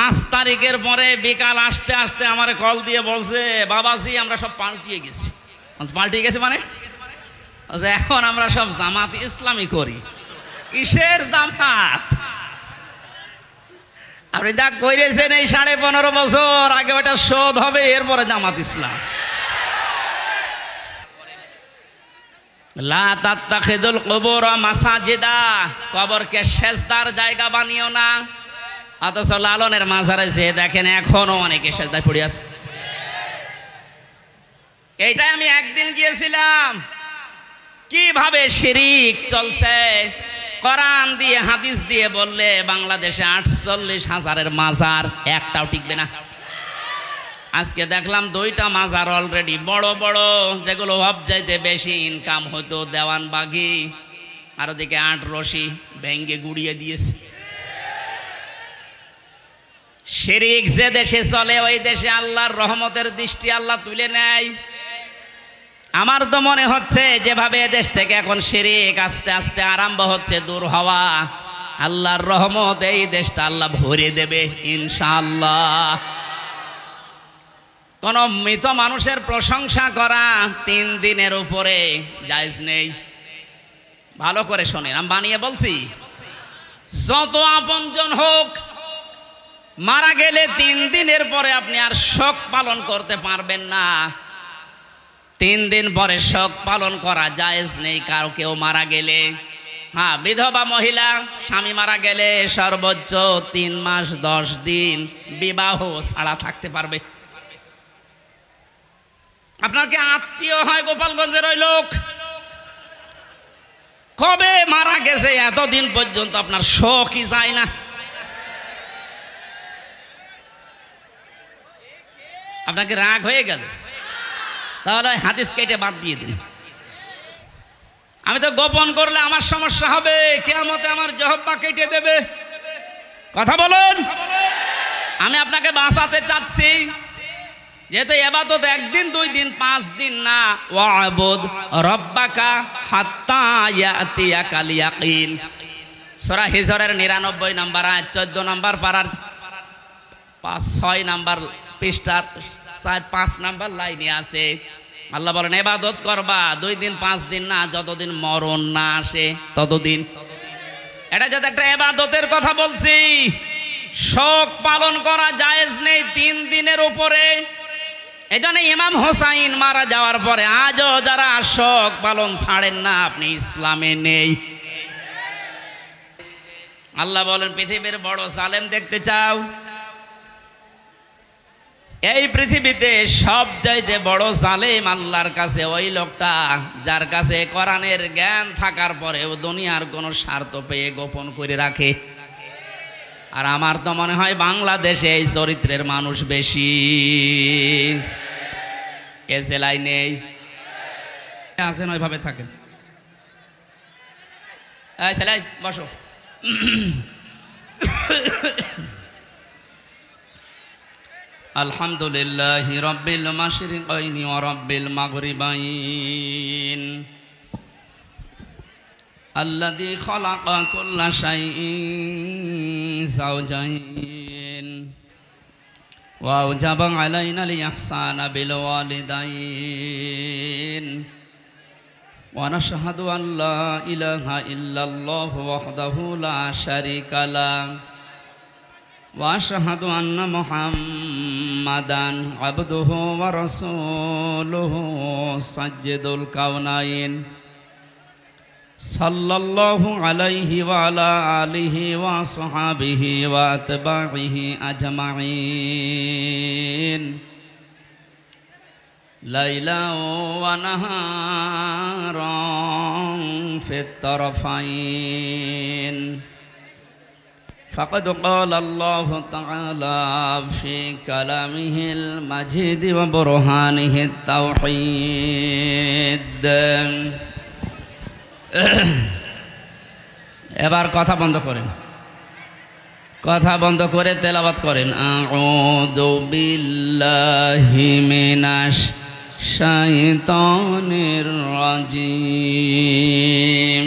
পাঁচ তারিখের পরে বিকাল আসতে আসতে আমার কল দিয়ে বলছে বাবাজি আমরা সব পাল্টিয়ে গেছি পাল্টিয়ে গেছে মানে এখন আমরা সব জামাত ইসলামই করি কিসের জামাত আপনি যা করেছেন এই সাড়ে পনেরো বছর আগে ওটা শোধ হবে এরপরে জামাত ইসলাম লাতাত্তা খেদুল কবর মাসাজেদা কবরকে শেষদার জায়গা বানিও না অথচ লালনের মাঝারে যে দেখেন এখনো অনেকে সেজদায় পড়ে আছে এইটাই আমি একদিন গিয়েছিলাম কিভাবে শিরিক চলছে কোরআন দিয়ে হাদিস দিয়ে বললে বাংলাদেশে আটচল্লিশ হাজারের মাজার একটাও টিকবে না আজকে দেখলাম দুইটা মাজার অলরেডি বড় বড় যেগুলো যাইতে বেশি ইনকাম হতো বাঘি আর ওদিকে আট রশি ভেঙ্গে গুড়িয়ে দিয়েছে শিরিক যে দেশে চলে ওই দেশে আল্লাহর রহমতের দৃষ্টি আল্লাহ তুলে নেয় আমার তো মনে হচ্ছে যেভাবে দেশ থেকে এখন শিরিক আস্তে আস্তে আরম্ভ হচ্ছে দূর হওয়া আল্লাহর রহমত এই দেশটা আল্লাহ ভরে দেবে ইনশাআল্লাহ কোন মৃত মানুষের প্রশংসা করা তিন দিনের উপরে জায়জ নেই ভালো করে শোনেন আমি বানিয়ে বলছি যত আপনজন হোক মারা গেলে তিন দিনের পরে আপনি আর শোক পালন করতে পারবেন না তিন দিন পরে শোক পালন করা জায়েজ নেই কারো কেউ মারা গেলে হ্যাঁ বিধবা মহিলা স্বামী মারা গেলে সর্বোচ্চ তিন মাস দশ দিন বিবাহ ছাড়া থাকতে পারবে আপনাকে আত্মীয় হয় গোপালগঞ্জের ওই লোক কবে মারা গেছে এতদিন পর্যন্ত আপনার শখই যায় না আপনাকে রাগ হয়ে গেল তাহলে হাদিস কেটে বাদ দিয়ে দিন আমি তো গোপন করলে আমার সমস্যা হবে কেমতে আমার জহব্বা কেটে দেবে কথা বলুন আমি আপনাকে বাঁচাতে চাচ্ছি যেহেতু এবার তো একদিন দুই দিন পাঁচ দিন না ওয়াবুদ রব্বাকা হাত্তা কালিয়াকিন সরা হিজরের নিরানব্বই নাম্বার আয় চোদ্দ নাম্বার পাড়ার পাঁচ ছয় নাম্বার পৃষ্ঠার চার পাঁচ নাম্বার লাইনে আছে আল্লাহ বলেন এবাদত করবা দুই দিন পাঁচ দিন না যতদিন মরণ না আসে ততদিন এটা যদি একটা এবাদতের কথা বলছি শোক পালন করা জায়েজ নেই তিন দিনের উপরে এখানে ইমাম হোসাইন মারা যাওয়ার পরে আজও যারা শোক পালন ছাড়েন না আপনি ইসলামে নেই আল্লাহ বলেন পৃথিবীর বড় সালেম দেখতে চাও এই পৃথিবীতে সব চাইতে বড় জালেম আল্লাহর কাছে ওই লোকটা যার কাছে কোরআনের জ্ঞান থাকার পরেও দুনিয়ার কোনো স্বার্থ পেয়ে গোপন করে রাখে আর আমার তো মনে হয় বাংলাদেশে এই চরিত্রের মানুষ বেশি এসেলাই নেই আছেন ওইভাবে থাকেন সেলাই বসো আলহামদুলিল্লাহ রব্বিল মাশরিকাইনি ওয়া রব্বিল মাগরিবাইন الذي خلق كل شيء زوجين وأوجب علينا الإحسان بالوالدين ونشهد أن لا إله إلا الله وحده لا شريك له وأشهد أن محمدا عبده ورسوله سجد الكونين صلى الله عليه وعلى آله وصحابه وأتباعه أجمعين ليلا ونهارا في الطرفين فقد قال الله تعالى في كلامه المجيد وبرهانه التوحيد এবার কথা বন্ধ করেন কথা বন্ধ করে তেলাবাত করেন আউযু বিল্লাহি মিনাশ শাইতানির রাজিম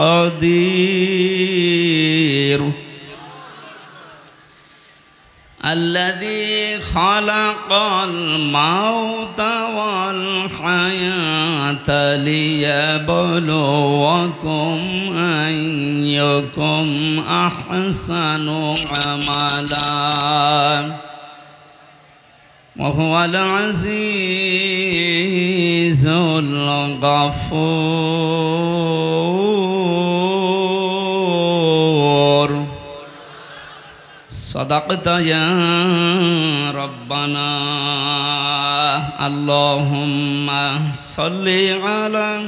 قدير الذي خلق الموت والحياة ليبلوكم أيكم أحسن عملا وهو العزيز الغفور صدقت يا ربنا اللهم صل على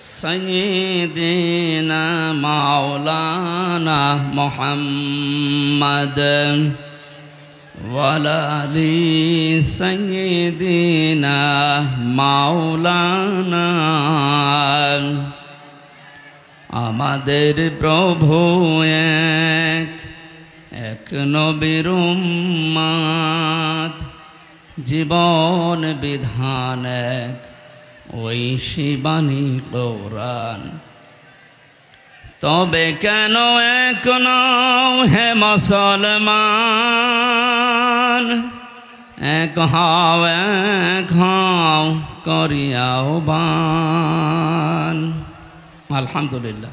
سيدنا مولانا محمد ولا سيدنا مولانا আমাদের প্রভু এক এক নবীর জীবন বিধান এক ওই শিবানী কোরআন তবে কেন এক হে মুসলমান এক হাও এক হাও করিয়াও বান আলহামদুলিল্লাহ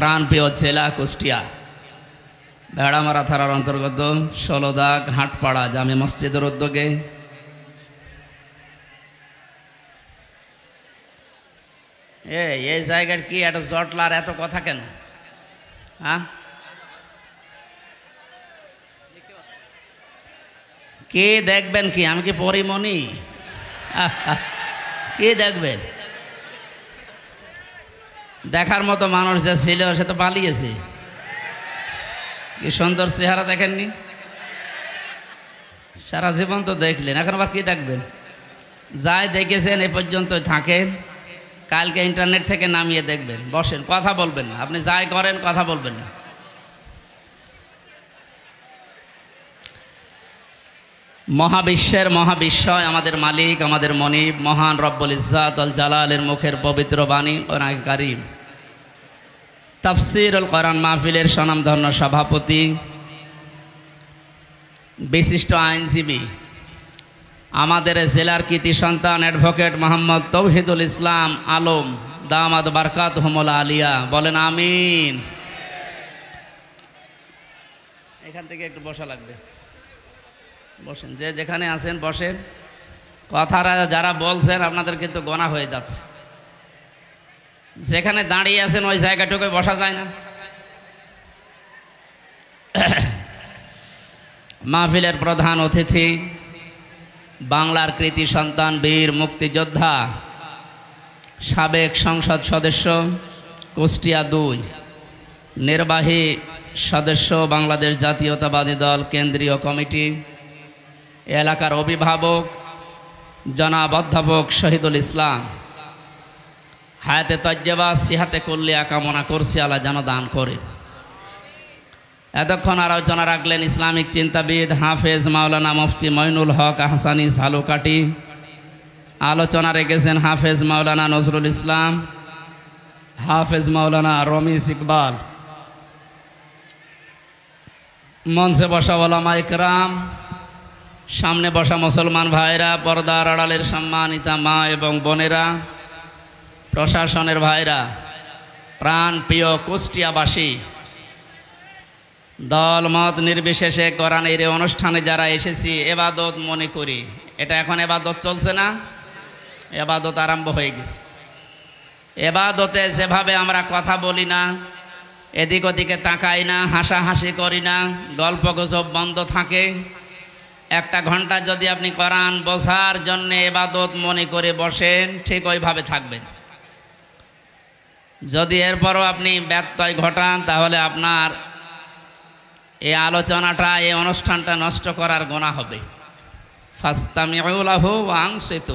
প্রাণপ্রিয় জেলা কুষ্টিয়া ভেড়ামারা থানার অন্তর্গত ষোলদাগ হাটপাড়া জামে মসজিদের উদ্যোগে এ এই জায়গার কি এত জটলার এত কথা কেন হ্যাঁ কে দেখবেন কি আমি কি পরিমণি কে দেখবেন দেখার মতো মানুষ যা ছিল সে তো পালিয়েছে কি সুন্দর চেহারা দেখেননি সারা জীবন তো দেখলেন এখন আবার কী দেখবেন যাই দেখেছেন এ পর্যন্ত থাকেন কালকে ইন্টারনেট থেকে নামিয়ে দেখবেন বসেন কথা বলবেন না আপনি যাই করেন কথা বলবেন না মহাবিশ্বের মহাবিশ্বয় আমাদের মালিক আমাদের মনিব মহান রব্বল ইজাত অল জালালের মুখের পবিত্র বাণী কোরআন তাফসিরুল করান মাহফিলের স্বনামধন্য সভাপতি বিশিষ্ট আইনজীবী আমাদের জেলার কৃতি সন্তান অ্যাডভোকেট মোহাম্মদ তৌহিদুল ইসলাম আলম দামাদ বারকাত হোমলা আলিয়া বলেন আমিন এখান থেকে একটু বসা লাগবে বসেন যে যেখানে আছেন বসেন কথারা যারা বলছেন আপনাদের কিন্তু গণা হয়ে যাচ্ছে যেখানে দাঁড়িয়ে আছেন ওই জায়গাটুকু বসা যায় না মাহফিলের প্রধান অতিথি বাংলার কৃতি সন্তান বীর মুক্তিযোদ্ধা সাবেক সংসদ সদস্য কুষ্টিয়া দুই নির্বাহী সদস্য বাংলাদেশ জাতীয়তাবাদী দল কেন্দ্রীয় কমিটি এলাকার অভিভাবক জনাব অধ্যাপক শহীদুল ইসলাম হায়াতে তজ্জেবা সিহাতে কল্লিয়া কামনা করছি আল্লাহ যেন দান করে এতক্ষণ আলোচনা রাখলেন ইসলামিক চিন্তাবিদ হাফেজ মাওলানা মুফতি মইনুল হক আহসানি সালুকাটি আলোচনা রেখেছেন হাফেজ মাওলানা নজরুল ইসলাম হাফেজ মাওলানা রমিস ইকবাল মঞ্চে বসা ওলামা ইকরাম সামনে বসা মুসলমান ভাইরা পর্দার আড়ালের সম্মানিতা মা এবং বোনেরা প্রশাসনের ভাইরা প্রাণ প্রিয় কুষ্টিয়াবাসী দল মত নির্বিশেষে কোরআনের অনুষ্ঠানে যারা এসেছি এবাদত মনে করি এটা এখন এবাদত চলছে না এবাদত আরম্ভ হয়ে গেছে এবাদতে যেভাবে আমরা কথা বলি না এদিক ওদিকে তাকাই না হাসাহাসি করি না গল্প গুজব বন্ধ থাকে একটা ঘন্টা যদি আপনি কোরআন বসার জন্যে এবাদত মনে করে বসেন ঠিক ওইভাবে থাকবেন যদি এরপরও আপনি ব্যত্যয় ঘটান তাহলে আপনার এই আলোচনাটা এই অনুষ্ঠানটা নষ্ট করার গোনা হবে ফাস্তামিউলাহ আংসিত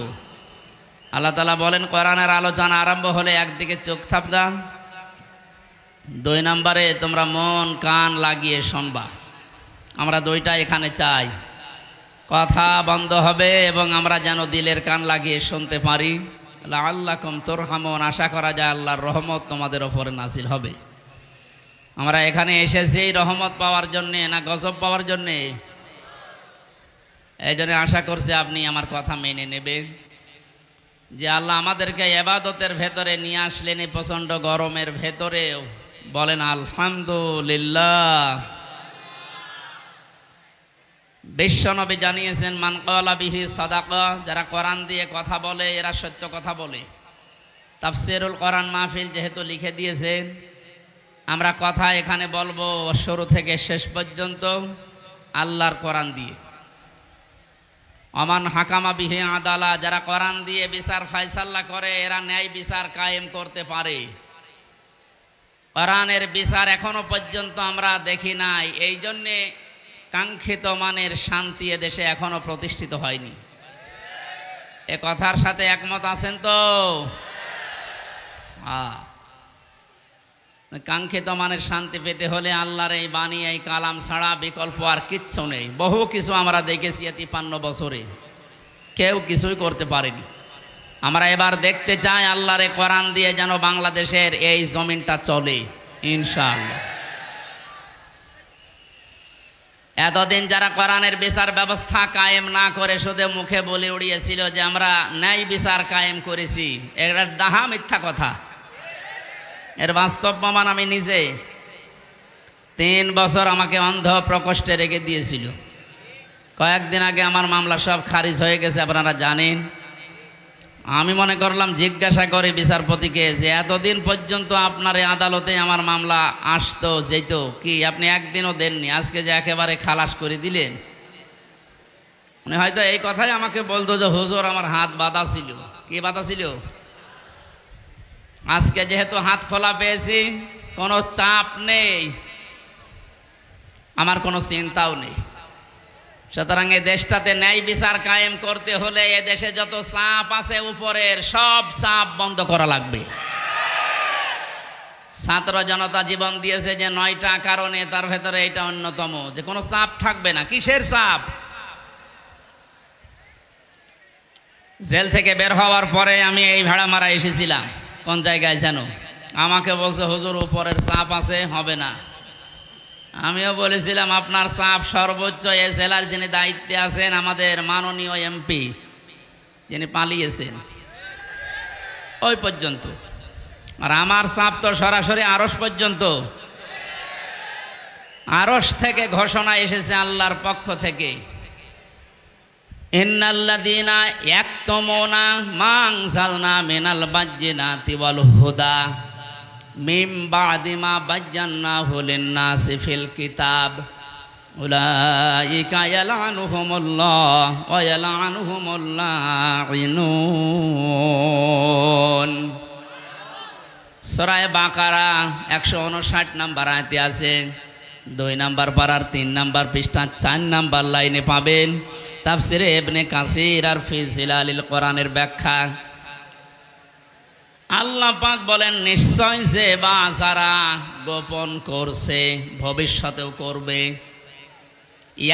আল্লাহ তালা বলেন কোরআনের আলোচনা আরম্ভ হলে একদিকে চোখ থাপদান দুই নম্বরে তোমরা মন কান লাগিয়ে শুনবা আমরা দুইটা এখানে চাই কথা বন্ধ হবে এবং আমরা যেন দিলের কান লাগিয়ে শুনতে পারি আল্লাহ কম তোর হামন আশা করা যায় আল্লাহর রহমত তোমাদের ওপরে নাসিল হবে আমরা এখানে এসেছি রহমত পাওয়ার জন্যে না গজব পাওয়ার জন্যে এই জন্য আশা করছি আপনি আমার কথা মেনে নেবেন যে আল্লাহ আমাদেরকে এবাদতের ভেতরে নিয়ে আসলেন এই প্রচণ্ড গরমের ভেতরেও বলেন আলহামদুলিল্লাহ বিশ্বনবী জানিয়েছেন মানকলা বিহি সাদাক যারা কোরআন দিয়ে কথা বলে এরা সত্য কথা বলে তাফসিরুল কোরআন মাহফিল যেহেতু লিখে দিয়েছেন আমরা কথা এখানে বলবো শুরু থেকে শেষ পর্যন্ত আল্লাহর কোরআন দিয়ে অমান হাকামা বিহে আদালা যারা কোরআন দিয়ে বিচার ফাইসাল্লা করে এরা ন্যায় বিচার কায়েম করতে পারে কোরআনের বিচার এখনো পর্যন্ত আমরা দেখি নাই এই জন্যে কাঙ্ক্ষিত মানের শান্তি দেশে এখনও প্রতিষ্ঠিত হয়নি এ কথার সাথে একমত আছেন তো কাঙ্ক্ষিত মানের শান্তি পেতে হলে আল্লাহর এই বাণী এই কালাম ছাড়া বিকল্প আর কিচ্ছু নেই বহু কিছু আমরা দেখেছি তিপান্ন বছরে কেউ কিছুই করতে পারেনি আমরা এবার দেখতে চাই আল্লাহরে কোরআন দিয়ে যেন বাংলাদেশের এই জমিনটা চলে ইনশাআল্লাহ এতদিন যারা কোরআনের বিচার ব্যবস্থা কায়েম না করে শুধু মুখে বলে উড়িয়েছিল যে আমরা ন্যায় বিচার কায়েম করেছি এটার দাহা মিথ্যা কথা এর বাস্তব প্রমাণ আমি নিজে তিন বছর আমাকে অন্ধ প্রকোষ্ঠে রেখে দিয়েছিল কয়েকদিন আগে আমার মামলা সব খারিজ হয়ে গেছে আপনারা জানেন আমি মনে করলাম জিজ্ঞাসা করে বিচারপতিকে যে এতদিন পর্যন্ত আপনার এই আদালতে আমার মামলা আসতো যেত কি আপনি একদিনও দেননি আজকে যে একেবারে খালাস করে দিলেন উনি হয়তো এই কথাই আমাকে বলতো যে হুজুর আমার হাত বাঁধা ছিল কি বাঁধা ছিল আজকে যেহেতু হাত খোলা পেয়েছি কোনো চাপ নেই আমার কোনো চিন্তাও নেই সুতরাং এই দেশটাতে ন্যায় বিচার কায়েম করতে হলে এ দেশে যত চাপ আছে উপরের সব চাপ বন্ধ করা লাগবে ছাত্র জনতা জীবন দিয়েছে যে নয়টা কারণে তার ভেতরে এটা অন্যতম যে কোনো চাপ থাকবে না কিসের চাপ জেল থেকে বের হওয়ার পরে আমি এই ভাড়া মারা এসেছিলাম কোন জায়গায় জানো আমাকে বলছে হুজুর উপরের চাপ আছে হবে না আমিও বলেছিলাম আপনার সাপ সর্বোচ্চ এস এলার যিনি দায়িত্বে আছেন আমাদের মাননীয় এমপি যিনি পালিয়েছেন ওই পর্যন্ত আর আমার সাপ তো সরাসরি আরস পর্যন্ত আরস থেকে ঘোষণা এসেছে আল্লাহর পক্ষ থেকে ইন্নাল্লাদিনা মাংসাল না মেনাল বাজ্যে না তিবল হুদা মিম বাদিমা বাজ্জান্না হলেন না সিফিল কিতাব উলাইকা ইয়ালানুহুমুল্লাহ ওয়া ইয়ালানুহুমুল্লাহিনুন সরায় বাকারা একশো উনষাট নাম্বার আয়তে আছে দুই নাম্বার পাড়ার তিন নাম্বার পৃষ্ঠা চার নাম্বার লাইনে পাবেন তাফসিরে এবনে কাসির আর ফিজিল আলিল কোরআনের ব্যাখ্যা আল্লাহ পাক বলেন নিশ্চয় যে বা যারা গোপন করছে ভবিষ্যতেও করবে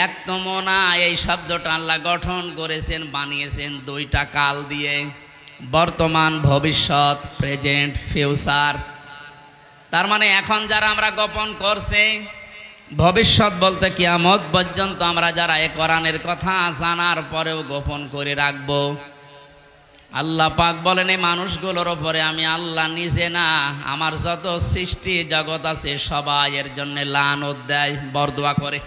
একতমনা এই শব্দটা আল্লাহ গঠন করেছেন বানিয়েছেন দুইটা কাল দিয়ে বর্তমান ভবিষ্যৎ প্রেজেন্ট ফিউচার তার মানে এখন যারা আমরা গোপন করছে ভবিষ্যৎ বলতে কি আমদ পর্যন্ত আমরা যারা এ কোরআনের কথা জানার পরেও গোপন করে রাখবো আল্লাহ পাক বলেন এই মানুষগুলোর ওপরে আমি আল্লাহ নিজে না আমার যত সৃষ্টি জগৎ আছে সবাই এর জন্য লানত দেয় বরদোয়া করে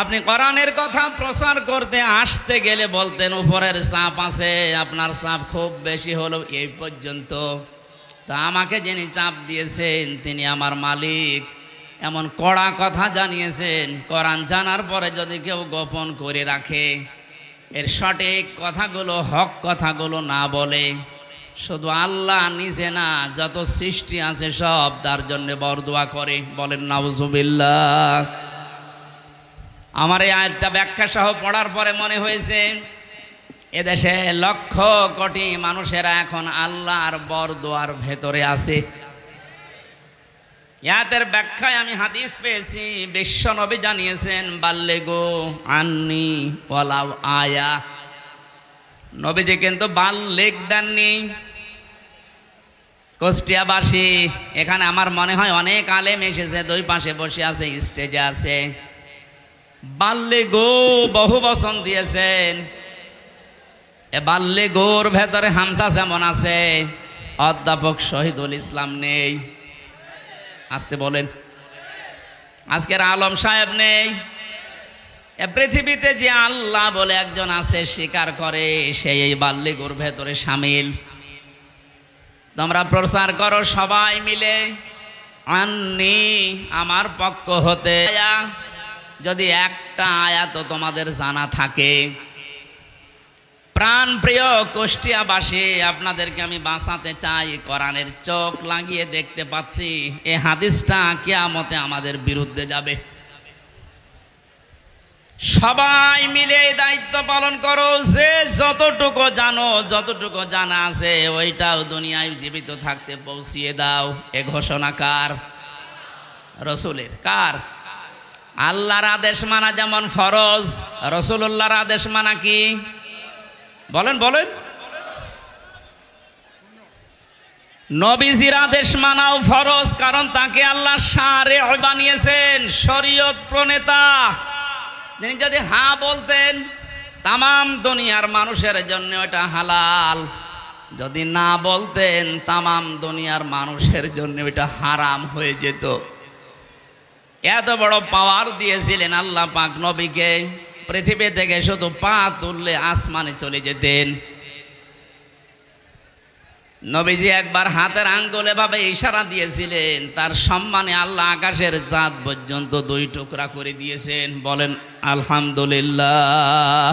আপনি কোরআনের কথা প্রচার করতে আসতে গেলে বলতেন উপরের চাপ আছে আপনার চাপ খুব বেশি হলো এই পর্যন্ত তা আমাকে যিনি চাপ দিয়েছেন তিনি আমার মালিক এমন কড়া কথা জানিয়েছেন কোরআন জানার পরে যদি কেউ গোপন করে রাখে এর সঠিক কথাগুলো হক কথাগুলো না বলে শুধু আল্লাহ নিজে না যত সৃষ্টি আছে সব তার জন্য বরদোয়া করে বলেন নাউজুবিল্লা আমার এই আয়টা ব্যাখ্যা সহ পড়ার পরে মনে হয়েছে এদেশে লক্ষ কোটি মানুষেরা এখন আল্লাহর বরদোয়ার ভেতরে আছে ইয়াদের ব্যাখ্যায় আমি হাদিস পেয়েছি বিশ্ব নবী জানিয়েছেন বাল্যে গো আননি ওলাও আয়া নবীজি কিন্তু লেখ দেননি কুষ্টিয়াবাসী এখানে আমার মনে হয় অনেক আলেম এসেছে দুই পাশে বসে আছে স্টেজে আছে বাল্যে গো বহু বসন দিয়েছেন এ বাল্যে গোর ভেতরে হামসা যেমন আছে অধ্যাপক শহীদুল ইসলাম নেই আসতে বলেন আজকের আলম সাহেব নেই পৃথিবীতে যে আল্লাহ বলে একজন আছে স্বীকার করে সেই এই বাল্যিকুর ভেতরে সামিল তোমরা প্রচার করো সবাই মিলে আননি আমার পক্ষ হতে যদি একটা আয়াত তোমাদের জানা থাকে প্রাণ প্রিয় কুষ্টিয়াবাসী আপনাদেরকে আমি বাঁচাতে চাই কোরআনের চোখ লাগিয়ে দেখতে পাচ্ছি এ হাদিসটা কেয়ামতে আমাদের বিরুদ্ধে যাবে সবাই মিলে দায়িত্ব পালন করো যে যতটুকু জানো যতটুকু জানা আছে ওইটাও দুনিয়ায় জীবিত থাকতে পৌঁছিয়ে দাও এ ঘোষণা কার রসুলের কার আল্লাহর আদেশ মানা যেমন ফরজ রসুল্লাহর আদেশ মানা কি বলেন বলেন নবীজির আদেশ মানাও ফরজ কারণ তাকে আল্লাহ সারে বানিয়েছেন শরীয়ত প্রণেতা তিনি যদি হা বলতেন তাম দুনিয়ার মানুষের জন্য ওটা হালাল যদি না বলতেন তাম দুনিয়ার মানুষের জন্য এটা হারাম হয়ে যেত এত বড় পাওয়ার দিয়েছিলেন আল্লাহ পাক নবীকে পৃথিবী থেকে শুধু পা তুললে আসমানে চলে যেতেন নবীজি একবার হাতের আঙ্গুল ভাবে ইশারা দিয়েছিলেন তার সম্মানে আল্লাহ আকাশের চাঁদ পর্যন্ত দুই টুকরা করে দিয়েছেন বলেন আলহামদুলিল্লাহ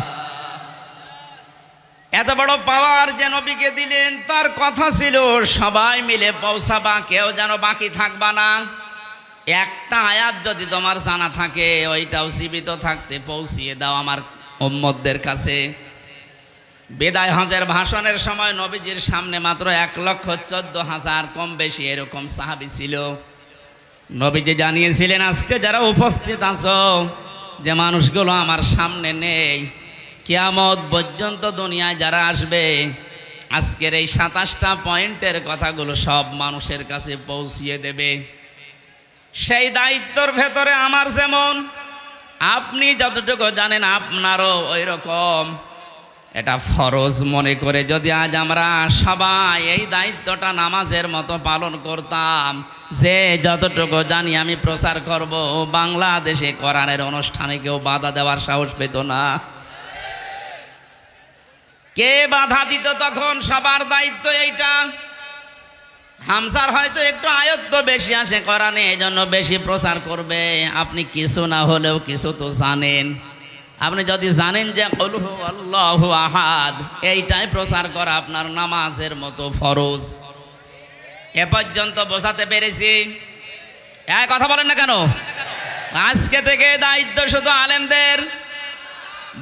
এত বড় পাওয়ার যে নবীকে দিলেন তার কথা ছিল সবাই মিলে পৌঁছাবা কেউ যেন বাকি থাকবা না একটা আয়াত যদি তোমার জানা থাকে ওইটাও জীবিত থাকতে পৌঁছিয়ে দাও আমার ওম্মদদের কাছে বেদায় হজের ভাষণের সময় নবীজির সামনে মাত্র এক লক্ষ চোদ্দ হাজার কম বেশি এরকম সাহাবি ছিল নবীজি জানিয়েছিলেন আজকে যারা উপস্থিত আছো যে মানুষগুলো আমার সামনে নেই কিয়ামত পর্যন্ত দুনিয়ায় যারা আসবে আজকের এই সাতাশটা পয়েন্টের কথাগুলো সব মানুষের কাছে পৌঁছিয়ে দেবে সেই দায়িত্বর ভেতরে আমার যেমন আপনি যতটুকু জানেন আপনারও ওই রকম এটা ফরজ মনে করে যদি আজ আমরা সবাই এই দায়িত্বটা নামাজের মতো পালন করতাম যে যতটুকু জানি আমি প্রচার করব বাংলাদেশে কোরআনের অনুষ্ঠানে কেউ বাধা দেওয়ার সাহস পেত না কে বাধা দিত তখন সবার দায়িত্ব এইটা হামসার হয়তো একটু আয়ত্ত বেশি আসে করানে এই জন্য বেশি প্রচার করবে আপনি কিছু না হলেও কিছু তো জানেন আপনি যদি জানেন যে আহাদ এইটাই প্রচার করা আপনার নামাজের মতো ফরজ এ পর্যন্ত বোঝাতে পেরেছি এক কথা বলেন না কেন আজকে থেকে দায়িত্ব শুধু আলেমদের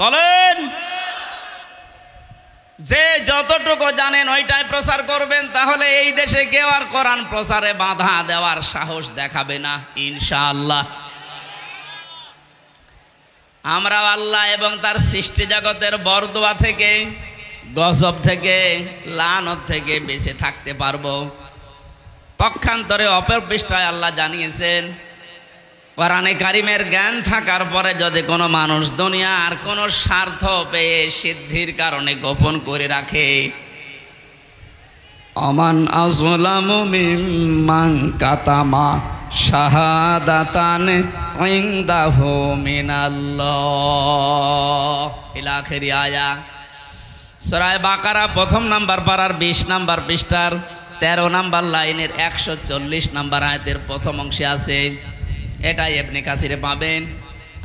বলেন যে যতটুকু জানেন ওইটাই প্রচার করবেন তাহলে এই দেশে কেউ আর কোরআন প্রচারে বাধা দেওয়ার সাহস দেখাবে না ইনশাআল্লাহ আমরা আল্লাহ এবং তার সৃষ্টি জগতের বরদোয়া থেকে গজব থেকে লানত থেকে বেঁচে থাকতে পারবো পক্ষান্তরে অপরপৃষ্ঠায় আল্লাহ জানিয়েছেন কোরআনে কারিমের জ্ঞান থাকার পরে যদি কোনো মানুষ দুনিয়া আর কোনো স্বার্থ পেয়ে সিদ্ধির কারণে গোপন করে রাখে অমান আসলাম মিম্মাং কাতামা শাহাদাতান ইনদাহু মিনাল্লাহ ইলা আখির আয়া সূরা বাকারা প্রথম নাম্বার পারার 20 নাম্বার পৃষ্ঠার 13 নাম্বার লাইনের 140 নাম্বার আয়াতের প্রথম অংশে আছে এটাই আপনি কাছিরে পাবেন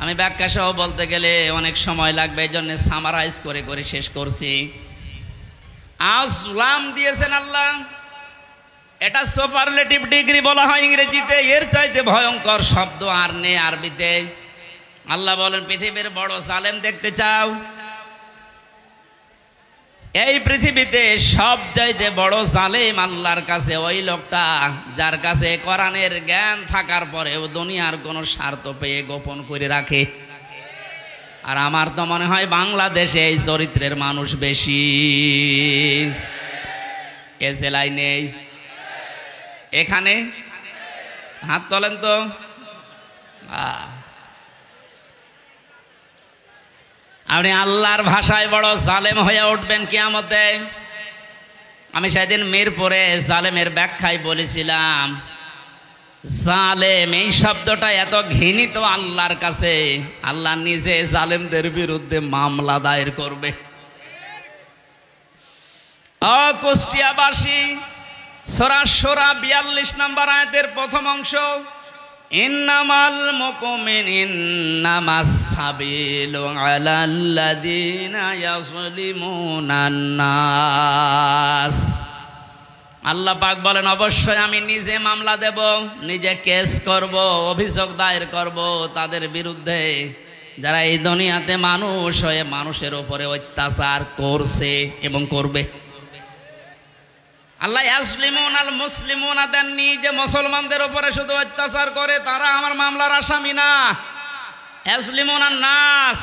আমি ব্যাখ্যা সহ বলতে গেলে অনেক সময় লাগবে এই জন্য সামারাইজ করে করে শেষ করছি আজ লাম দিয়েছেন আল্লাহ এটা সুপারলেটিভ ডিগ্রি বলা হয় ইংরেজিতে এর চাইতে ভয়ঙ্কর শব্দ আর নেই আরবিতে আল্লাহ বলেন পৃথিবীর বড় সালেম দেখতে চাও এই পৃথিবীতে সব চাইতে বড় জালেম আল্লাহর কাছে ওই লোকটা যার কাছে কোরআনের জ্ঞান থাকার পরেও দুনিয়ার কোনো স্বার্থ পেয়ে গোপন করে রাখে আর আমার তো মনে হয় বাংলাদেশে এই চরিত্রের মানুষ বেশি এসে সেলাই নেই এখানে হাত তোলেন তো আহ আপনি আল্লাহর ভাষায় বড় জালেম হয়ে উঠবেন কিয়ামতে আমি সেদিন মিরপুরে জালেমের ব্যাখ্যায় বলেছিলাম জালেম এই শব্দটা এত ঘৃণিত আল্লাহর কাছে আল্লাহ নিজে জালেমদের বিরুদ্ধে মামলা দায়ের করবে অকুষ্টিয়াবাসী সরাসরা বিয়াল্লিশ নম্বর আয়তের প্রথম অংশ ইন্নামাল আল্লাহ পাক বলেন অবশ্যই আমি নিজে মামলা দেব নিজে কেস করব অভিযোগ দায়ের করব তাদের বিরুদ্ধে যারা এই দুনিয়াতে মানুষ হয়ে মানুষের ওপরে অত্যাচার করছে এবং করবে আল্লাহ আসলিমুন আল মুসলিমুন দেননি যে মুসলমানদের ওপরে শুধু অত্যাচার করে তারা আমার মামলার আসামি না আসলিমুন আর নাস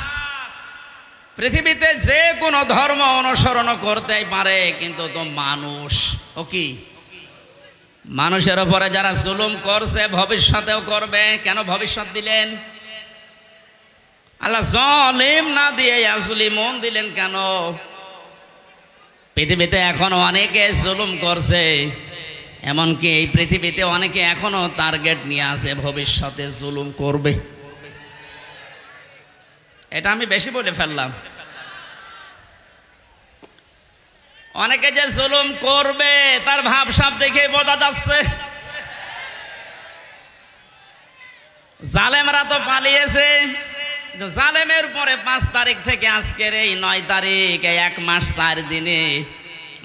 পৃথিবীতে যে কোনো ধর্ম অনুসরণ করতেই পারে কিন্তু তো মানুষ ও কি মানুষের ওপরে যারা জুলুম করছে ভবিষ্যতেও করবে কেন ভবিষ্যৎ দিলেন আল্লাহ জলিম না দিয়ে আসলিমন দিলেন কেন পৃথিবীতে এখনও অনেকে জুলুম করছে এমনকি এই পৃথিবীতে অনেকে এখনও টার্গেট নিয়ে আসে ভবিষ্যতে জুলুম করবে এটা আমি বেশি বলে ফেললাম অনেকে যে জুলুম করবে তার ভাবসাব দেখে বোঝা যাচ্ছে জালেমরা তো পালিয়েছে জালেমের পরে পাঁচ তারিখ থেকে আজকের এই নয় তারিখ এক মাস চার দিনে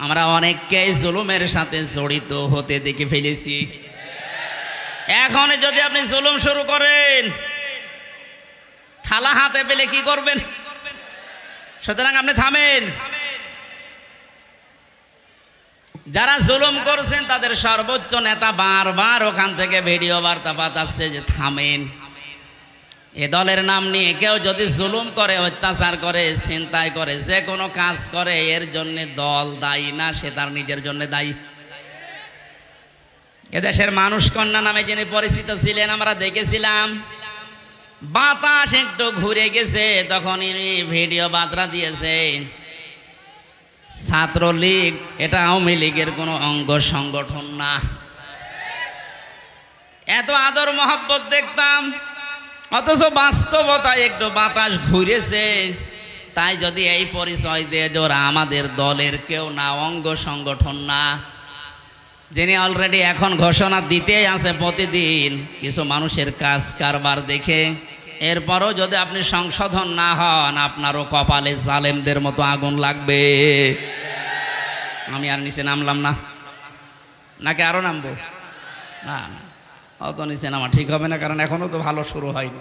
আমরা অনেককেই জুলুমের সাথে জড়িত হতে দেখে ফেলেছি এখন যদি আপনি জুলুম শুরু করেন থালা হাতে পেলে কি করবেন সুতরাং আপনি থামেন যারা জুলুম করছেন তাদের সর্বোচ্চ নেতা বারবার ওখান থেকে ভিডিও বার্তা পাতাচ্ছে যে থামেন এ দলের নাম নিয়ে কেউ যদি জুলুম করে অত্যাচার করে চিন্তাই করে যে কোনো কাজ করে এর জন্য দল দায়ী না সে তার নিজের জন্য দায়ী এদেশের মানুষ কন্যা নামে যিনি পরিচিত ছিলেন আমরা দেখেছিলাম বাতাস একটু ঘুরে গেছে তখন ভিডিও বার্তা দিয়েছে ছাত্রলীগ এটা আওয়ামী লীগের কোনো অঙ্গ সংগঠন না এত আদর মহাব্বত দেখতাম অথচ বাস্তবতা একটু বাতাস ঘুরেছে তাই যদি এই পরিচয় দিয়ে যে আমাদের দলের কেউ না অঙ্গ সংগঠন না যিনি অলরেডি এখন ঘোষণা দিতেই আছে প্রতিদিন কিছু মানুষের কাজ কারবার দেখে এরপরও যদি আপনি সংশোধন না হন আপনারও কপালে জালেমদের মতো আগুন লাগবে আমি আর নিচে নামলাম না নাকি আরও নামবো না না অতনি সিনেমা ঠিক হবে না কারণ এখনও তো ভালো শুরু হয়নি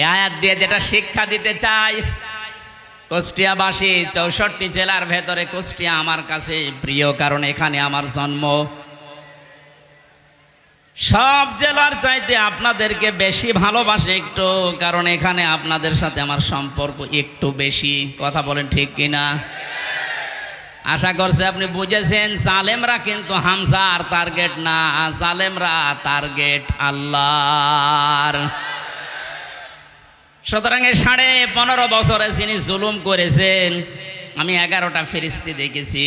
এ আয়াত দিয়ে যেটা শিক্ষা দিতে চাই কুষ্টিয়াবাসী চৌষট্টি জেলার ভেতরে কুষ্টিয়া আমার কাছে প্রিয় কারণ এখানে আমার জন্ম সব জেলার চাইতে আপনাদেরকে বেশি ভালোবাসে একটু কারণ এখানে আপনাদের সাথে আমার সম্পর্ক একটু বেশি কথা বলেন ঠিক কিনা আশা করছে আপনি বুঝেছেন সালেমরা কিন্তু হামসার টার্গেট না সালেমরা টার্গেট আল্লাহ সুতরাং সাড়ে পনেরো বছরে যিনি জুলুম করেছেন আমি এগারোটা ফেরিস্তি দেখেছি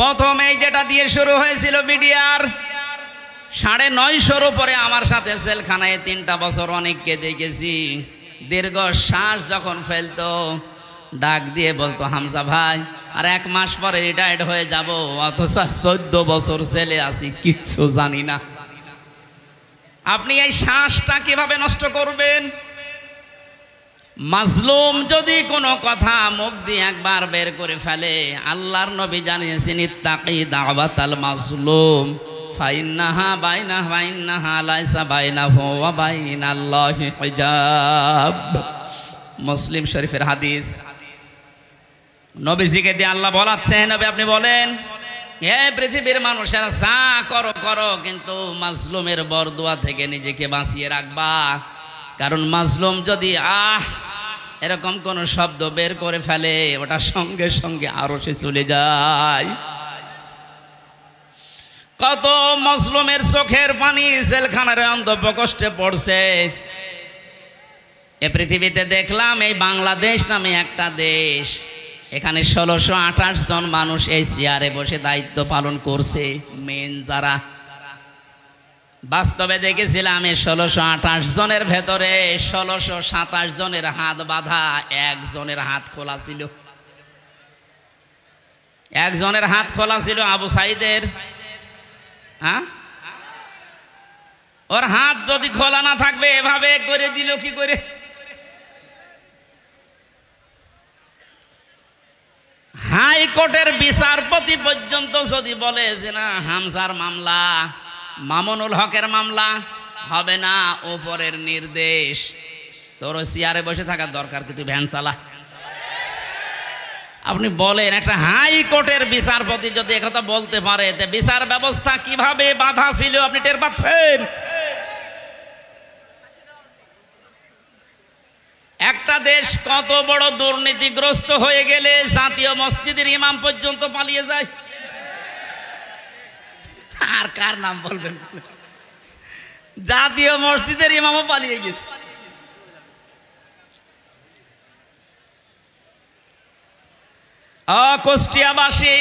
প্রথম এই যেটা দিয়ে শুরু হয়েছিল মিডিয়ার সাড়ে নয়শোর উপরে আমার সাথে সেলখানায় তিনটা বছর অনেককে দেখেছি দীর্ঘ শ্বাস যখন ফেলতো ডাক দিয়ে বলতো হামসা ভাই আর এক মাস পরে রিটায়ার্ড হয়ে যাব অথচ চোদ্দ বছর ছেলে আছি কিচ্ছু জানি না আপনি এই শ্বাসটা কিভাবে নষ্ট করবেন মাজলুম যদি কোনো কথা মুখ দিয়ে একবার বের করে ফেলে আল্লাহর নবী জানিয়েছেন ইত্তাকি দাওয়াত আল মাজলুম ফাইন্নাহা বাইনা বাইন্নাহা লাইসা বাইনা হুয়া বাইনাল্লাহি হিজাব মুসলিম শরীফের হাদিস নবীজিকে দিয়ে আল্লাহ বলাচ্ছেন নবী আপনি বলেন হে পৃথিবীর মানুষেরা যা করো করো কিন্তু মাজলুমের বরদোয়া থেকে নিজেকে বাঁচিয়ে রাখবা কারণ মাজলুম যদি আহ এরকম কোন শব্দ বের করে ফেলে ওটা সঙ্গে সঙ্গে আরো সে চলে যায় কত মজলুমের চোখের পানি জেলখানার অন্ধপ্রকোষ্ঠে পড়ছে এ পৃথিবীতে দেখলাম এই বাংলাদেশ নামে একটা দেশ এখানে ষোলোশো আঠাশ জন মানুষ এই চেয়ারে বসে দায়িত্ব পালন করছে মেন যারা বাস্তবে দেখেছিলাম এই ষোলোশো আঠাশ জনের ভেতরে ষোলোশো সাতাশ জনের হাত বাঁধা একজনের হাত খোলা ছিল একজনের হাত খোলা ছিল আবু সাইদের হ্যাঁ ওর হাত যদি খোলা না থাকবে এভাবে করে দিল কি করে হাইকোর্টের বিচারপতি পর্যন্ত যদি বলে যে না হামসার মামলা মামুনুল হকের মামলা হবে না ওপরের নির্দেশ তোর চেয়ারে বসে থাকার দরকার কিন্তু ভ্যান চালা আপনি বলেন একটা হাইকোর্টের বিচারপতি যদি একথা বলতে পারে বিচার ব্যবস্থা কিভাবে বাধা ছিল আপনি টের পাচ্ছেন একটা দেশ কত বড় দুর্নীতিগ্রস্ত হয়ে গেলে জাতীয় মসজিদের ইমাম পর্যন্ত পালিয়ে যায় আর কার নাম বলবেন জাতীয় মসজিদের ইমামও পালিয়ে গেছে কুষ্টিয়াবাসী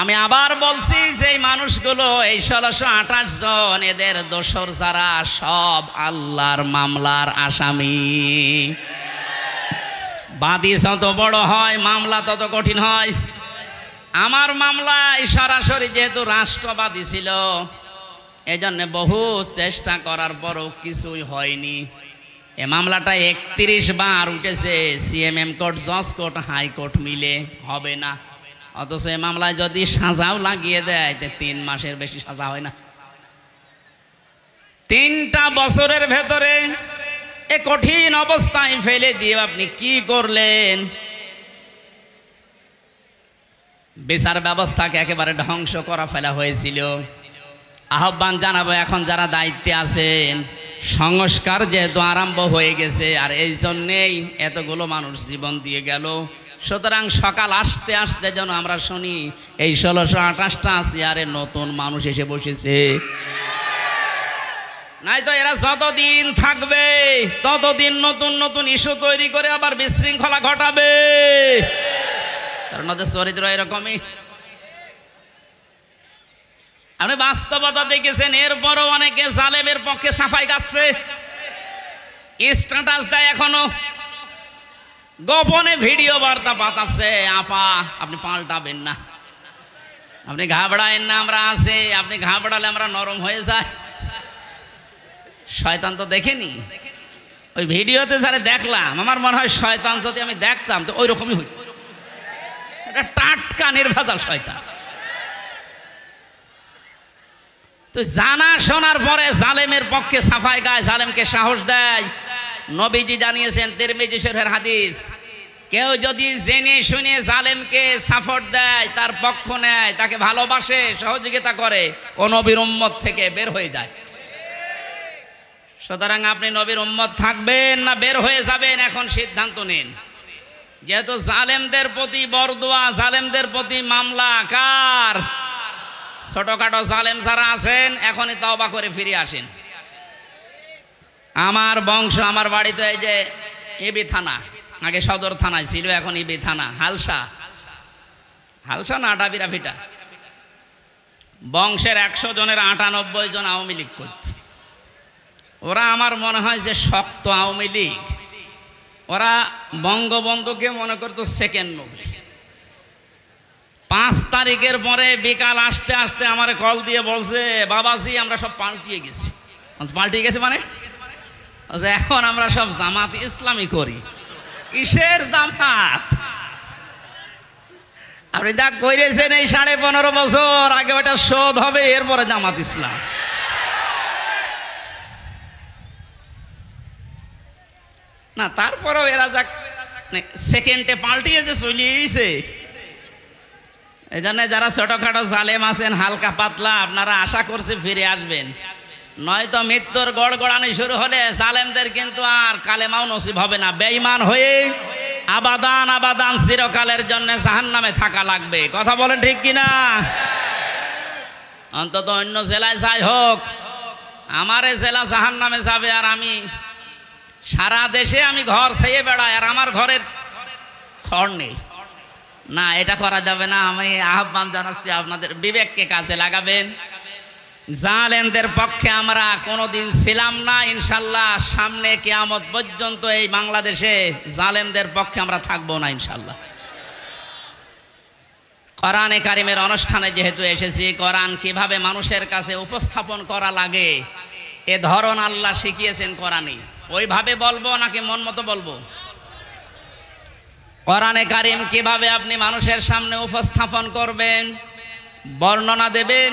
আমি আবার বলছি যে মানুষগুলো এই ষোলোশো আঠাশ জন এদের দোষর যারা সব আল্লাহর মামলার আসামি বাদি যত বড় হয় মামলা তত কঠিন হয় আমার মামলায় সরাসরি যেহেতু রাষ্ট্রবাদী ছিল এজন্য বহু চেষ্টা করার পরও কিছুই হয়নি এ মামলাটা একত্রিশ বার উঠেছে সিএমএম কোর্ট জজ কোর্ট হাইকোর্ট মিলে হবে না অথচ এ মামলায় যদি সাজাও লাগিয়ে দেয় তে তিন মাসের বেশি সাজা হয় না তিনটা বছরের ভেতরে এ কঠিন অবস্থায় ফেলে দিয়ে আপনি কি করলেন বিচার ব্যবস্থাকে একেবারে ধ্বংস করা ফেলা হয়েছিল আহ্বান জানাবো এখন যারা দায়িত্বে আছেন সংস্কার যেহেতু আরম্ভ হয়ে গেছে আর এই জন্যেই এতগুলো মানুষ জীবন দিয়ে গেল সুতরাং সকাল আসতে আসতে যেন আমরা শুনি এই ষোলোশো আঠাশটা আছি নতুন মানুষ এসে বসেছে নাই তো এরা যতদিন থাকবে ততদিন নতুন নতুন ইস্যু তৈরি করে আবার বিশৃঙ্খলা ঘটাবে কারণ ওদের চরিত্র এরকমই আপনি বাস্তবতা দেখেছেন এরপরও অনেকে জালেমের পক্ষে সাফাই গাচ্ছে স্ট্যাটাস দেয় এখনো গোপনে ভিডিও বার্তা পাঠাচ্ছে আপা আপনি পাল্টাবেন না আপনি ঘাবড়ায়েন না আমরা আছি আপনি ঘাবড়ালে আমরা নরম হয়ে যাই শয়তান তো দেখেনি ওই ভিডিওতে যারা দেখলাম আমার মনে হয় শয়তান যদি আমি দেখতাম তো ওই রকমই হইত এটা টাটকা নির্ভেজাল শয়তান তো জানা শোনার পরে জালেমের পক্ষে সাফাই গায় জালেমকে সাহস দেয় নবীজি জানিয়েছেন তেরমেজি শরীফের হাদিস কেউ যদি জেনে শুনে জালেমকে সাপোর্ট দেয় তার পক্ষ নেয় তাকে ভালোবাসে সহযোগিতা করে ও নবীর উম্মত থেকে বের হয়ে যায় সুতরাং আপনি নবীর উম্মত থাকবেন না বের হয়ে যাবেন এখন সিদ্ধান্ত নিন যেহেতু জালেমদের প্রতি বরদোয়া জালেমদের প্রতি মামলা কার ছোটখাটো জালেম যারা আছেন এখনই তাওবা করে ফিরে আসেন আমার বংশ আমার বাড়িতে এই যে এবি থানা আগে সদর থানায় ছিল এখন ইবি থানা হালসা হালসা না বিরা ভিটা বংশের একশো জনের আটানব্বই জন আওয়ামী লীগ করত ওরা আমার মনে হয় যে শক্ত আওয়ামী লীগ ওরা বঙ্গবন্ধুকে মনে করতো সেকেন্ড নবী পাঁচ তারিখের পরে বিকাল আসতে আসতে আমার কল দিয়ে বলছে বাবাজি আমরা সব পাল্টিয়ে গেছি পাল্টিয়ে গেছে মানে যে এখন আমরা সব জামাত ইসলামী করি কিসের জামাত আপনি দেখ কইরেছেন এই সাড়ে পনেরো বছর আগে ওটা শোধ হবে এরপরে জামাত ইসলাম না তারপরেও এরা যাক মানে সেকেন্ডে পাল্টিয়ে যে চলিয়েছে এই জন্য যারা ছোটখাটো জালেম আছেন হালকা পাতলা আপনারা আশা করছে ফিরে আসবেন নয়তো মৃত্যুর গড় গড়ানি শুরু হলে সালেমদের কিন্তু আর কালেমাও নসিব হবে না বেঈমান হয়ে আবাদান আবাদান চিরকালের জন্য সাহান নামে থাকা লাগবে কথা বলেন ঠিক কিনা অন্তত অন্য জেলায় যাই হোক আমার জেলা সাহান নামে যাবে আর আমি সারা দেশে আমি ঘর সেয়ে বেড়াই আর আমার ঘরের খড় নেই না এটা করা যাবে না আমি আহ্বান জানাচ্ছি আপনাদের বিবেককে কাজে লাগাবেন জালেনদের পক্ষে আমরা কোনোদিন ছিলাম না ইনশাল্লাহ সামনে কেয়ামত পর্যন্ত এই বাংলাদেশে জালেমদের পক্ষে আমরা থাকবো না ইনশাল্লাহ কোরআনে কারিমের অনুষ্ঠানে যেহেতু এসেছি কোরআন কিভাবে মানুষের কাছে উপস্থাপন করা লাগে এ ধরন আল্লাহ শিখিয়েছেন কোরআনে ওইভাবে বলবো নাকি মন মতো বলবো কোরআনে কারিম কিভাবে আপনি মানুষের সামনে উপস্থাপন করবেন বর্ণনা দেবেন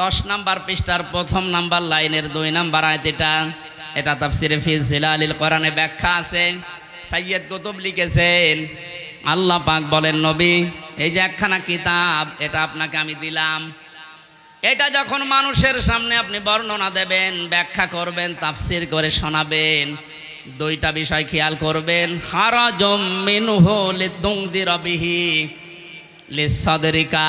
দশ নাম্বার পৃষ্ঠার প্রথম নাম্বার লাইনের দুই নাম্বার আয়তিটা এটা তাফসিরে ফিজিলা আলীল কোরআনে ব্যাখ্যা আছে সৈয়দ কুতুব লিখেছেন আল্লাহ পাক বলেন নবী এই যে একখানা কিতাব এটা আপনাকে আমি দিলাম এটা যখন মানুষের সামনে আপনি বর্ণনা দেবেন ব্যাখ্যা করবেন তাফসির করে শোনাবেন দুইটা বিষয় খেয়াল করবেন হারা জমিন হলে তুং রবিহি লিসাদরিকা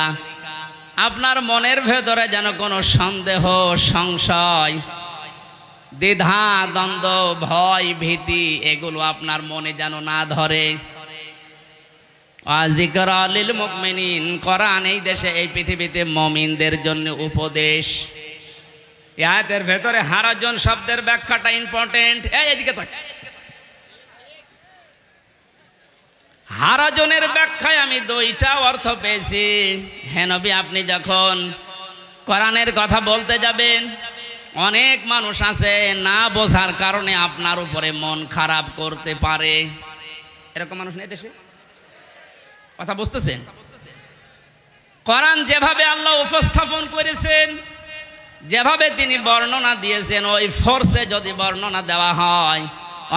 আপনার মনের ভেতরে যেন কোনো সন্দেহ সংশয় দ্বিধা দ্বন্দ্ব ভয় ভীতি এগুলো আপনার মনে যেন না ধরে আজিকর আলিল মুকমিনিন কোরআন এই দেশে এই পৃথিবীতে মমিনদের জন্য উপদেশ ইয়াতের ভেতরে হারাজন শব্দের ব্যাখ্যাটা ইম্পর্টেন্ট এই এদিকে থাকে হারাজনের ব্যাখ্যায় আমি দুইটা অর্থ পেয়েছি হেনবি আপনি যখন কোরআনের কথা বলতে যাবেন অনেক মানুষ আছে না বোঝার কারণে আপনার উপরে মন খারাপ করতে পারে এরকম মানুষ নেই দেশে কথা বুঝতেছেন কোরআন যেভাবে আল্লাহ উপস্থাপন করেছেন যেভাবে তিনি বর্ণনা দিয়েছেন ওই ফোর্সে যদি বর্ণনা দেওয়া হয়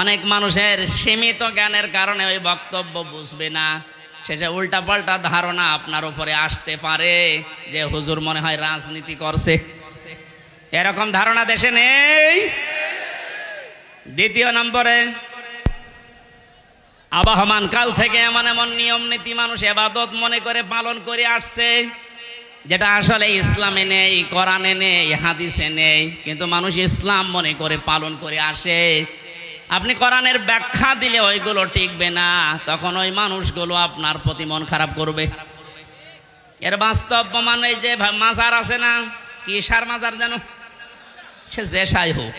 অনেক মানুষের সীমিত জ্ঞানের কারণে ওই বক্তব্য বুঝবে না সেটা উল্টা পাল্টা ধারণা আপনার উপরে আসতে পারে যে হুজুর মনে হয় রাজনীতি করছে এরকম ধারণা দেশে নেই দ্বিতীয় নম্বরে আবাহমান কাল থেকে এমন এমন নিয়ম নীতি মানুষ এবাদত মনে করে পালন করে আসছে যেটা আসলে ইসলামে নেই কোরআনে নেই হাদিসে নেই কিন্তু মানুষ ইসলাম মনে করে পালন করে আসে আপনি কোরআনের ব্যাখ্যা দিলে ওইগুলো টিকবে না তখন ওই মানুষগুলো আপনার প্রতি মন খারাপ করবে এর বাস্তব প্রমাণ এই যে মাজার আছে না কি সার মাজার জানো সে যে সাই হোক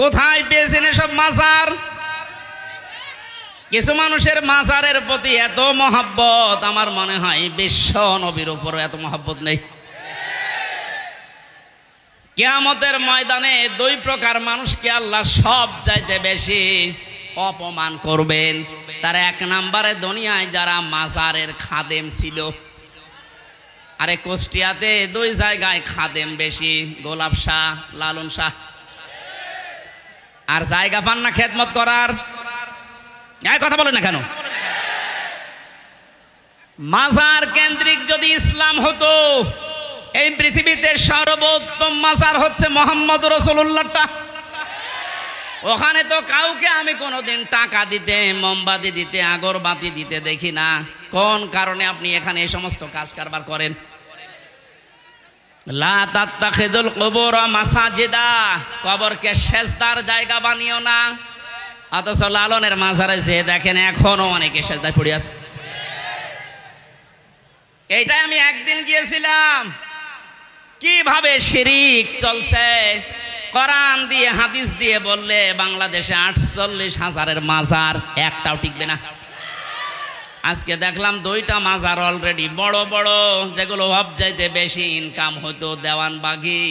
কোথায় পেয়েছেন এসব মাজার কিছু মানুষের মাজারের প্রতি এত মহাব্বত আমার মনে হয় বিশ্ব নবীর উপর এত মহাব্বত নেই কেয়ামতের ময়দানে দুই প্রকার মানুষকে আল্লাহ সব চাইতে বেশি অপমান করবেন তার এক নাম্বারে দুনিয়ায় যারা মাজারের খাদেম ছিল আরে কুষ্টিয়াতে দুই জায়গায় খাদেম বেশি গোলাপ শাহ লালন শাহ আর জায়গা পান না খেদমত করার কথা বলেন না কেন মাজার কেন্দ্রিক যদি ইসলাম হতো এই পৃথিবীতে সর্বোত্তম মাজার হচ্ছে মোহাম্মদ রসুল্লাহটা ওখানে তো কাউকে আমি কোনোদিন টাকা দিতে মোমবাতি দিতে আগরবাতি দিতে দেখি না কোন কারণে আপনি এখানে এই সমস্ত কাজ কারবার করেন লাতাত্তাখিদুল কবরকে সেজদার জায়গা বানিও না অথচ লালনের দেখেন এখনো অনেকে সেজদায় পড়ে আছে এইটাই আমি একদিন গিয়েছিলাম কিভাবে শিরিক চলছে কোরআন দিয়ে হাদিস দিয়ে বললে বাংলাদেশে আটচল্লিশ হাজারের মাজার একটাও টিকবে না আজকে দেখলাম দুইটা মাজার অলরেডি বড় বড় যেগুলো যাইতে বেশি ইনকাম হতো বাঘি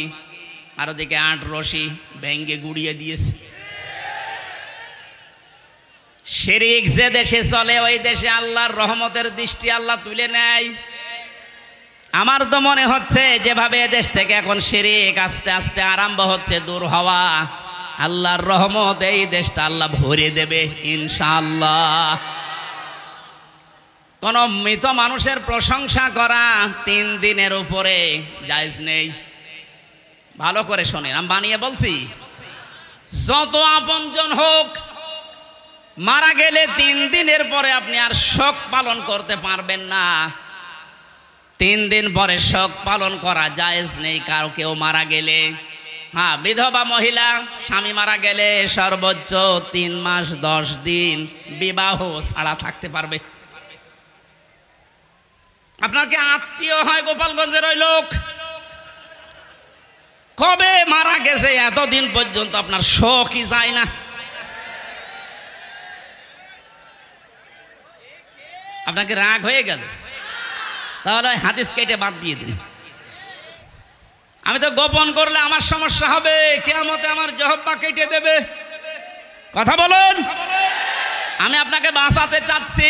আর ওদিকে আট রশি ভেঙ্গে গুড়িয়ে দিয়েছে শিরিক যে দেশে চলে ওই দেশে আল্লাহর রহমতের দৃষ্টি আল্লাহ তুলে নেয় আমার তো মনে হচ্ছে যেভাবে দেশ থেকে এখন শিরিক আস্তে আস্তে আরম্ভ হচ্ছে দূর হওয়া আল্লাহর রহমত এই দেশটা আল্লাহ ভরে দেবে ইনশাআল্লাহ কোন মৃত মানুষের প্রশংসা করা তিন দিনের উপরে জায়জ নেই ভালো করে শোনেন আমি বানিয়ে বলছি যত আপনজন হোক মারা গেলে তিন দিনের পরে আপনি আর শোক পালন করতে পারবেন না তিন দিন পরে শোক পালন করা জায়েজ নেই কারো কেউ মারা গেলে হ্যাঁ বিধবা মহিলা স্বামী মারা গেলে সর্বোচ্চ তিন মাস দশ দিন বিবাহ ছাড়া থাকতে পারবে আপনার কি আত্মীয় হয় গোপালগঞ্জের ওই লোক কবে মারা গেছে এতদিন পর্যন্ত আপনার শখই যায় না আপনাকে রাগ হয়ে গেল তাহলে ওই হাদিস কেটে বাদ দিয়ে দিন আমি তো গোপন করলে আমার সমস্যা হবে কেয়ামতে আমার জহব্বা কেটে দেবে কথা বলুন আমি আপনাকে বাঁচাতে চাচ্ছি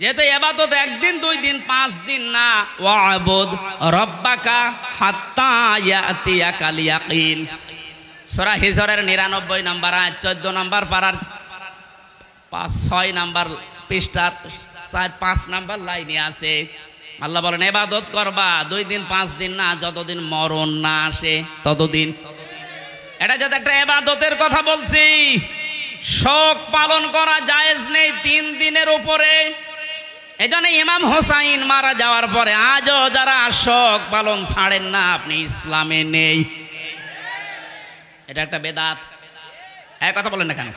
যেহেতু তো একদিন দুই দিন পাঁচ দিন না ওয়াবুদ রব্বাকা হাত্তা কালিয়াকিন সরা হিজরের নিরানব্বই নাম্বার আয় চোদ্দ নাম্বার পাড়ার পাঁচ ছয় নাম্বার পৃষ্ঠার চার পাঁচ নাম্বার লাইনে আছে আল্লাহ বলেন এবাদত করবা দুই দিন পাঁচ দিন না যতদিন মরণ না আসে ততদিন এটা যদি একটা এবাদতের কথা বলছি শোক পালন করা জায়েজ নেই তিন দিনের উপরে এখানে ইমাম হোসাইন মারা যাওয়ার পরে আজও যারা শোক পালন ছাড়েন না আপনি ইসলামে নেই এটা একটা বেদাত এক কথা বলেন না কেন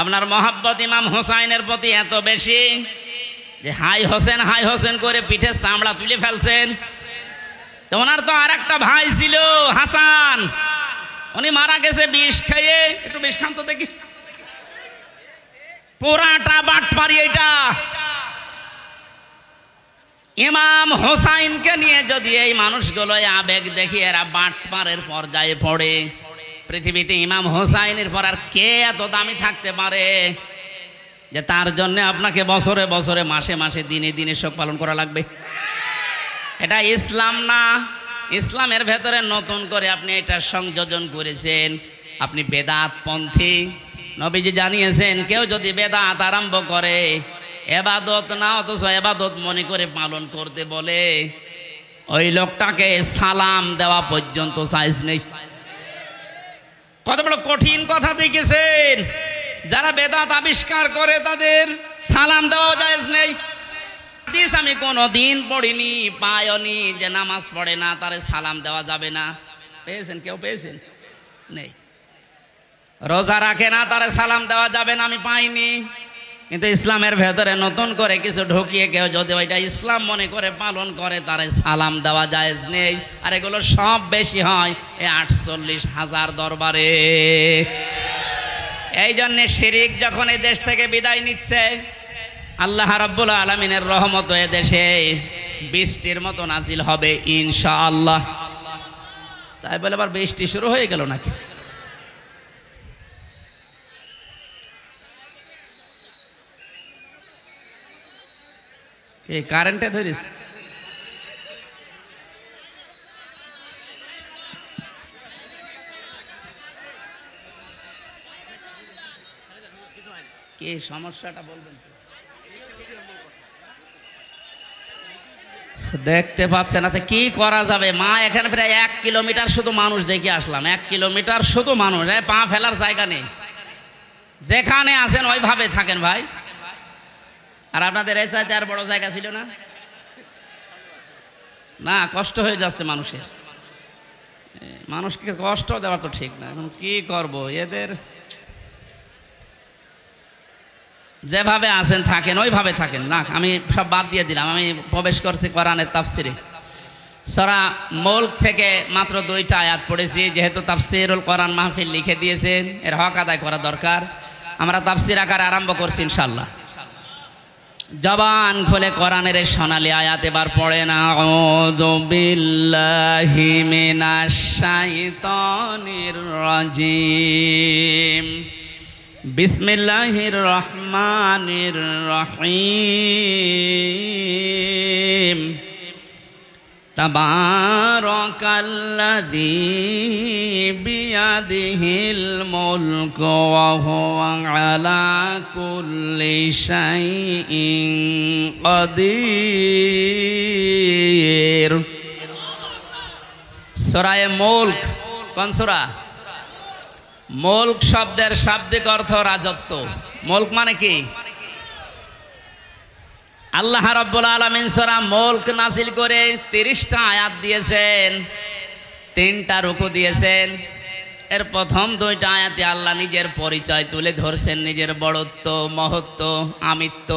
আপনার মহাব্বত ইমাম হোসাইনের প্রতি এত বেশি যে হাই হোসেন হাই হোসেন করে পিঠে চামড়া তুলে ফেলছেন তো ওনার তো আর একটা ভাই ছিল হাসান উনি মারা গেছে বিষ খেয়ে একটু বিষ খান তো দেখি পোড়াটা পারি এটা ইমাম হোসাইনকে নিয়ে যদি এই মানুষগুলো আবেগ দেখি এরা পারের পর্যায়ে পড়ে পৃথিবীতে ইমাম হোসাইনের পর আর কে এত দামি থাকতে পারে যে তার জন্য আপনাকে বছরে বছরে মাসে মাসে দিনে দিনে শোক পালন করা লাগবে এটা ইসলাম না ইসলামের ভেতরে নতুন করে আপনি এটা সংযোজন করেছেন আপনি বেদাত পন্থী নবীজি জানিয়েছেন কেউ যদি বেদাত আরম্ভ করে এবাদত না অথচ এবাদত মনে করে পালন করতে বলে ওই লোকটাকে সালাম দেওয়া পর্যন্ত সাইজ নেই কত বড় কঠিন কথা দেখেছেন যারা বেদাত আবিষ্কার করে তাদের সালাম দেওয়া যায় নেই আমি কোনো দিন পড়িনি পায়নি যে নামাজ পড়ে না তার সালাম দেওয়া যাবে না পেয়েছেন কেউ পেয়েছেন নেই রোজা রাখে না তার সালাম দেওয়া যাবে না আমি পাইনি কিন্তু ইসলামের ভেতরে নতুন করে কিছু ঢুকিয়ে কেউ যদি ওইটা ইসলাম মনে করে পালন করে তারে সালাম দেওয়া যায় নেই আর এগুলো সব বেশি হয় এই আটচল্লিশ হাজার দরবারে এই জন্যে শিরিক যখন এই দেশ থেকে বিদায় নিচ্ছে আল্লাহ রব্বুল আলমিনের রহমত এ দেশে বৃষ্টির মতো নাজিল হবে ইনশাআল্লাহ তাই বলে আবার বৃষ্টি শুরু হয়ে গেল নাকি এই কারেন্টে ধরিস কে সমস্যাটা বলবেন দেখতে পাচ্ছে না কি করা যাবে মা এখানে প্রায় এক কিলোমিটার শুধু মানুষ দেখে আসলাম এক কিলোমিটার শুধু মানুষ পা ফেলার জায়গা নেই যেখানে আসেন ওইভাবে থাকেন ভাই আর আপনাদের এই চাইতে আর বড় জায়গা ছিল না না কষ্ট হয়ে যাচ্ছে মানুষের মানুষকে কষ্ট দেওয়া তো ঠিক না এখন কি করব এদের যেভাবে আছেন থাকেন ওইভাবে থাকেন না আমি সব বাদ দিয়ে দিলাম আমি প্রবেশ করছি কোরআনের তাফসিরে সরা মোল থেকে মাত্র দুইটা আয়াত পড়েছি যেহেতু তাফসিরুল কোরআন মাহফিল লিখে দিয়েছেন এর হক আদায় করা দরকার আমরা তাফসির আকারে আরম্ভ করছি ইনশাল্লাহ জবান খুলে কোরআনের সোনালি আয়াত এবার পড়ে না ও বিল্লাহি বিসমিল্লাহির রহমানির রহিম تبارك الذي بيده الملك وهو সরায় মুল্ক কোন সরা শব্দের শাব্দিক অর্থ রাজত্ব মুল্ক মানে কি আল্লাহ রব্বুল আলামিন সোরা মুলক নাসিল করে তিরিশটা আয়াত দিয়েছেন তিনটা রুকু দিয়েছেন এর প্রথম দুইটা আয়াতে আল্লাহ নিজের পরিচয় তুলে ধরছেন নিজের বড়ত্ব মহত্ব আমিত্ব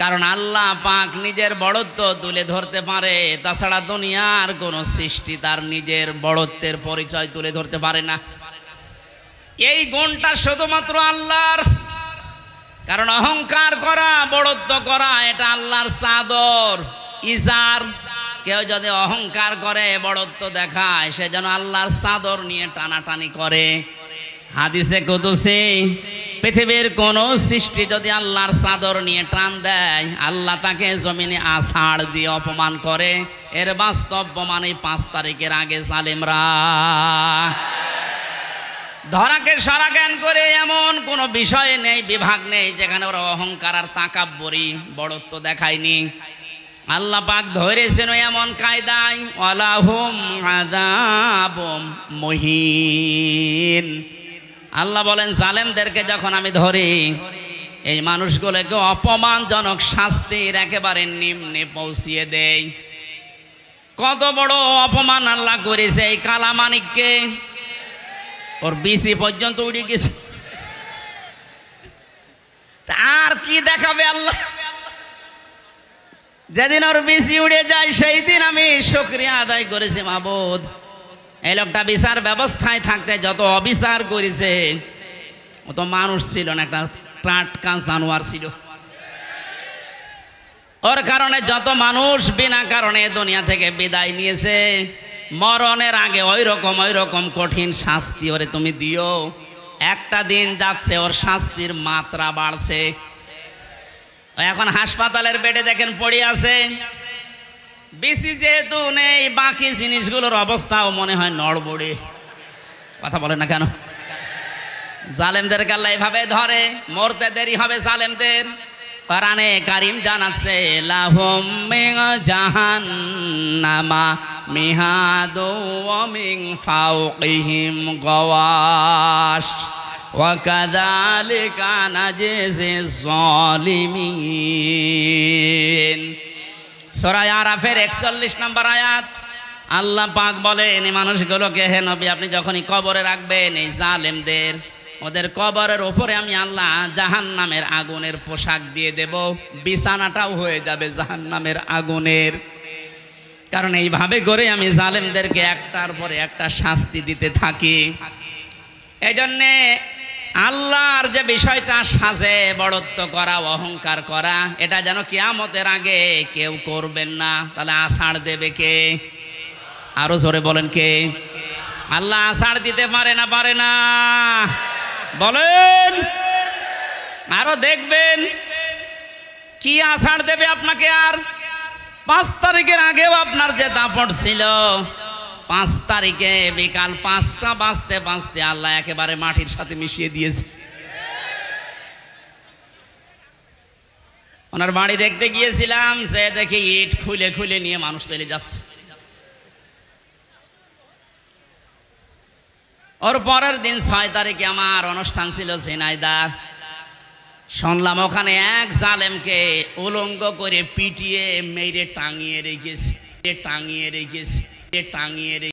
কারণ আল্লাহ পাক নিজের বড়ত্ব তুলে ধরতে পারে তাছাড়া দুনিয়ার কোনো সৃষ্টি তার নিজের বড়ত্বের পরিচয় তুলে ধরতে পারে না এই গুণটা শুধুমাত্র আল্লাহর কারণ অহংকার করা বড়ত্ব করা এটা আল্লাহর চাদর ইজার কেউ যদি অহংকার করে বড়ত্ব দেখায় সে যেন আল্লাহর চাদর নিয়ে টানাটানি করে হাদিসে কুদুসি পৃথিবীর কোন সৃষ্টি যদি আল্লাহর চাদর নিয়ে টান দেয় আল্লাহ তাকে জমিনে আষাঢ় দিয়ে অপমান করে এর বাস্তব প্রমাণ এই পাঁচ তারিখের আগে সালিমরা ধরাকে সারা জ্ঞান করে এমন কোনো বিষয় নেই বিভাগ নেই যেখানে ওরা অহংকার আর তাকাব্বরি বড়ত্ব দেখায়নি আল্লাহ পাক ধরেছেন এমন কায়দায় ওয়ালাহুম মহিন আল্লাহ বলেন জালেমদেরকে যখন আমি ধরি এই মানুষগুলোকে অপমানজনক শাস্তির একেবারে নিম্নে পৌঁছিয়ে দেয় কত বড় অপমান আল্লাহ করেছে এই কালামানিককে ওর বিসি পর্যন্ত উড়ে গেছে আর কি দেখাবে আল্লাহ যেদিন ওর বিসি উড়ে যায় সেই দিন আমি শুক্রিয়া আদায় করেছি মাবুদ এই লোকটা বিচার ব্যবস্থায় থাকতে যত অবিচার করেছে অত মানুষ ছিল না একটা টাটকা জানোয়ার ছিল ওর কারণে যত মানুষ বিনা কারণে দুনিয়া থেকে বিদায় নিয়েছে মরণের আগে ওই রকম ওই রকম কঠিন শাস্তি ওরে তুমি দিও একটা দিন যাচ্ছে ওর শাস্তির মাত্রা বাড়ছে এখন হাসপাতালের বেডে দেখেন পড়ে আছে বেশি যেহেতু নেই বাকি জিনিসগুলোর অবস্থাও মনে হয় নড়বড়ে কথা বলে না কেন জালেমদের গাল্লা এভাবে ধরে মরতে দেরি হবে জালেমদের কোরআনে কারিম জানাচ্ছে লাহুম মিন জাহান্নামা মিহাদু ওয়া মিন ফাওকিহিম গাওয়াশ وكذلك نجزي الظالمين সূরা আরাফের 41 নম্বর আয়াত আল্লাহ পাক বলেন এই মানুষগুলোকে হে নবী আপনি যখনই কবরে রাখবেন এই জালেমদের ওদের কবরের ওপরে আমি আল্লাহ জাহান নামের আগুনের পোশাক দিয়ে দেব বিছানাটাও হয়ে যাবে জাহান নামের আগুনের কারণ এইভাবে করে আমি জালেমদেরকে একটার পরে একটা শাস্তি দিতে থাকি এজন্যে আল্লাহর যে বিষয়টা সাজে বড়ত্ব করা অহংকার করা এটা যেন কেয়ামতের আগে কেউ করবেন না তাহলে আষাঢ় দেবে কে আরো জোরে বলেন কে আল্লাহ আষাঢ় দিতে পারে না পারে না বলেন আরো দেখবেন কি আষাঢ় দেবে আপনাকে আর পাঁচ তারিখের আগেও আপনার যে দাপট ছিল পাঁচ তারিখে বিকাল পাঁচটা বাঁচতে বাঁচতে আল্লাহ একেবারে মাটির সাথে মিশিয়ে দিয়েছে ওনার বাড়ি দেখতে গিয়েছিলাম সে দেখি ইট খুলে খুলে নিয়ে মানুষ চলে যাচ্ছে ওর পরের দিন ছয় তারিখে আমার অনুষ্ঠান ছিল ঝিনাইদা শুনলাম ওখানে এক জালেমকে উলঙ্গ করে পিটিয়ে মেরে টাঙিয়ে রেখেছে টাঙিয়ে রেখেছে টাঙিয়ে রেখে